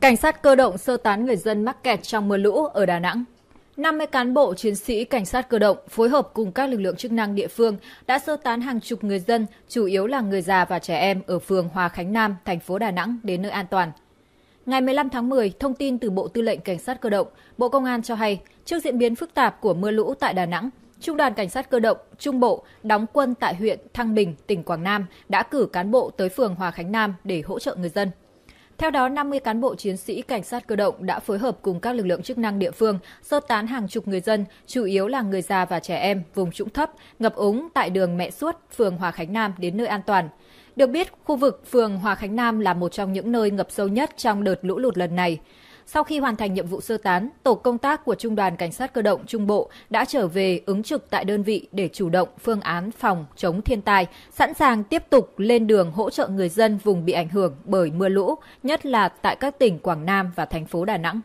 Cảnh sát cơ động sơ tán người dân mắc kẹt trong mưa lũ ở Đà Nẵng. 50 cán bộ chiến sĩ cảnh sát cơ động phối hợp cùng các lực lượng chức năng địa phương đã sơ tán hàng chục người dân, chủ yếu là người già và trẻ em ở phường Hòa Khánh Nam, thành phố Đà Nẵng đến nơi an toàn. Ngày 15 tháng 10, thông tin từ Bộ Tư lệnh Cảnh sát cơ động, Bộ Công an cho hay, trước diễn biến phức tạp của mưa lũ tại Đà Nẵng, Trung đoàn Cảnh sát cơ động Trung Bộ đóng quân tại huyện Thăng Bình, tỉnh Quảng Nam đã cử cán bộ tới phường Hòa Khánh Nam để hỗ trợ người dân. Theo đó, 50 cán bộ chiến sĩ cảnh sát cơ động đã phối hợp cùng các lực lượng chức năng địa phương sơ tán hàng chục người dân, chủ yếu là người già và trẻ em vùng trũng thấp, ngập úng tại đường Mẹ Suốt, phường Hòa Khánh Nam đến nơi an toàn. Được biết, khu vực phường Hòa Khánh Nam là một trong những nơi ngập sâu nhất trong đợt lũ lụt lần này. Sau khi hoàn thành nhiệm vụ sơ tán, tổ công tác của Trung đoàn Cảnh sát cơ động Trung Bộ đã trở về ứng trực tại đơn vị để chủ động phương án phòng chống thiên tai, sẵn sàng tiếp tục lên đường hỗ trợ người dân vùng bị ảnh hưởng bởi mưa lũ, nhất là tại các tỉnh Quảng Nam và thành phố Đà Nẵng.